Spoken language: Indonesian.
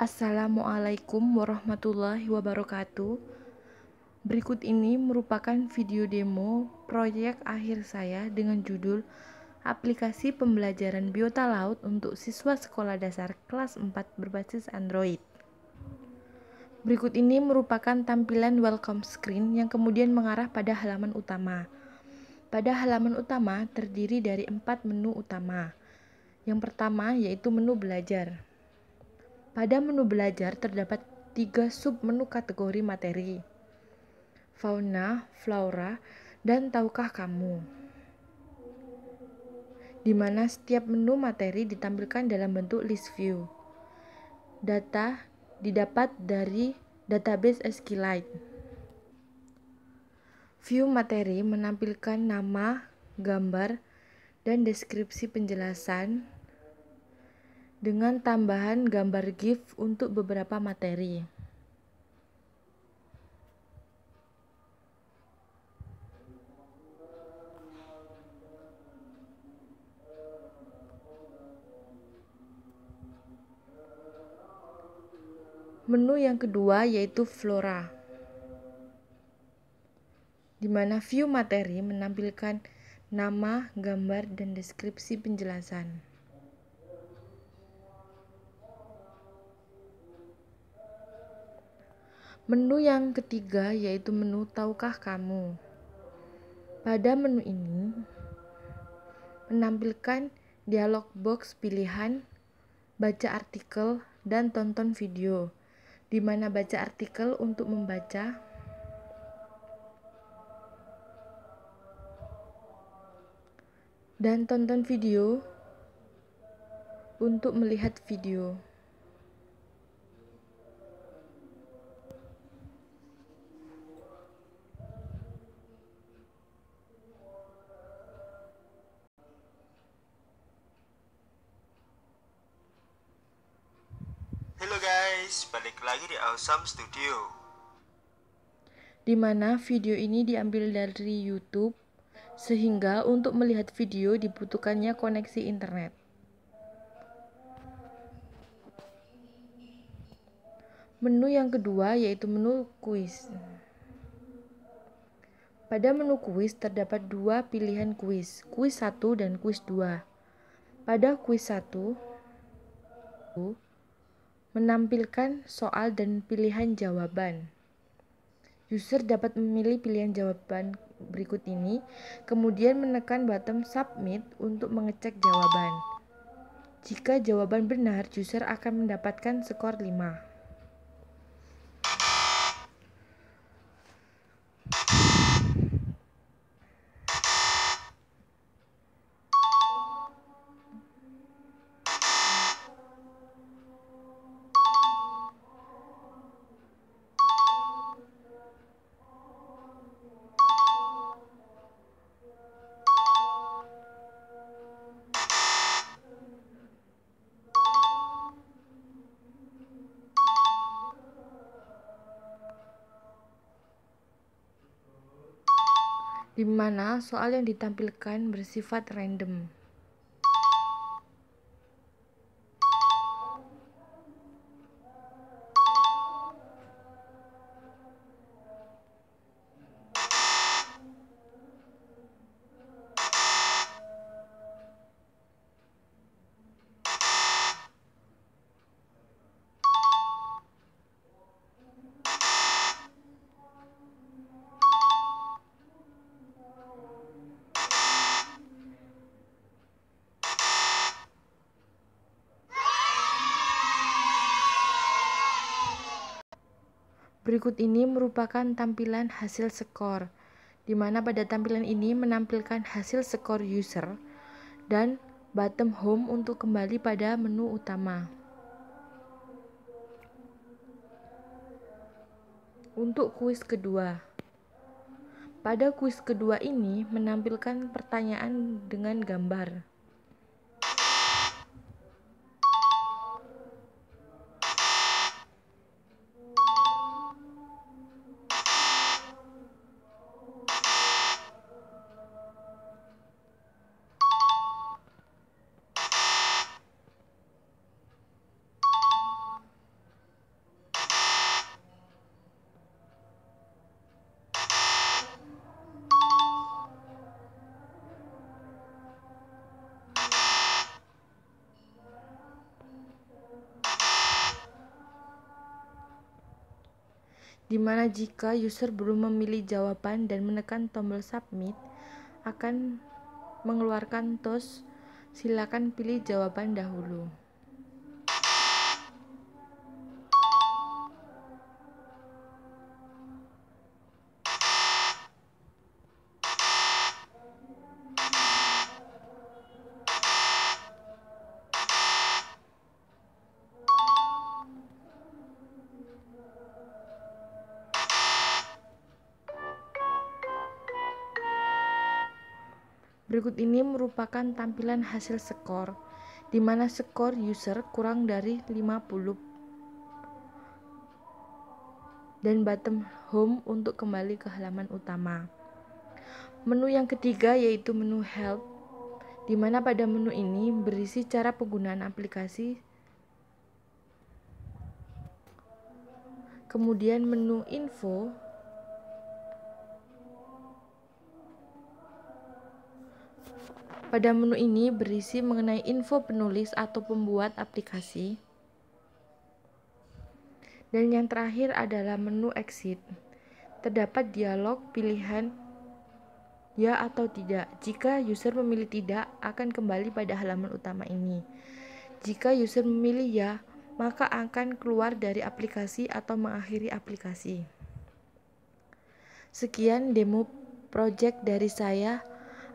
Assalamualaikum warahmatullahi wabarakatuh. Berikut ini merupakan video demo proyek akhir saya dengan judul Aplikasi Pembelajaran Biota Laut untuk Siswa Sekolah Dasar Kelas 4 berbasis Android. Berikut ini merupakan tampilan welcome screen yang kemudian mengarah pada halaman utama. Pada halaman utama terdiri dari empat menu utama. Yang pertama yaitu menu belajar. Pada menu belajar terdapat tiga sub menu kategori materi. Fauna, flora, dan tahukah kamu? Di mana setiap menu materi ditampilkan dalam bentuk list view. Data didapat dari database SQLite. View materi menampilkan nama, gambar, dan deskripsi penjelasan dengan tambahan gambar GIF untuk beberapa materi. Menu yang kedua yaitu flora, di mana view materi menampilkan nama, gambar, dan deskripsi penjelasan. Menu yang ketiga yaitu menu Tahukah Kamu. Pada menu ini menampilkan dialog box pilihan, baca artikel, dan tonton video. Di mana baca artikel untuk membaca dan tonton video untuk melihat video. Halo guys, balik lagi di Awesome Studio. Dimana video ini diambil dari YouTube, sehingga untuk melihat video dibutuhkannya koneksi internet. Menu yang kedua yaitu menu kuis. Pada menu kuis terdapat dua pilihan kuis, kuis 1 dan kuis 2. Pada kuis 1, menampilkan soal dan pilihan jawaban. User dapat memilih pilihan jawaban berikut ini, kemudian menekan button submit untuk mengecek jawaban. Jika jawaban benar, user akan mendapatkan skor 5. di mana soal yang ditampilkan bersifat random. Berikut ini merupakan tampilan hasil skor, di mana pada tampilan ini menampilkan hasil skor user dan bottom home untuk kembali pada menu utama. Untuk kuis kedua, pada kuis kedua ini menampilkan pertanyaan dengan gambar. dimana jika user belum memilih jawaban dan menekan tombol submit akan mengeluarkan toast silakan pilih jawaban dahulu Berikut ini merupakan tampilan hasil skor, di mana skor user kurang dari 50 dan bottom home untuk kembali ke halaman utama. Menu yang ketiga yaitu menu help, di mana pada menu ini berisi cara penggunaan aplikasi, kemudian menu info, Pada menu ini berisi mengenai info penulis atau pembuat aplikasi. Dan yang terakhir adalah menu exit. Terdapat dialog pilihan ya atau tidak. Jika user memilih tidak, akan kembali pada halaman utama ini. Jika user memilih ya, maka akan keluar dari aplikasi atau mengakhiri aplikasi. Sekian demo project dari saya.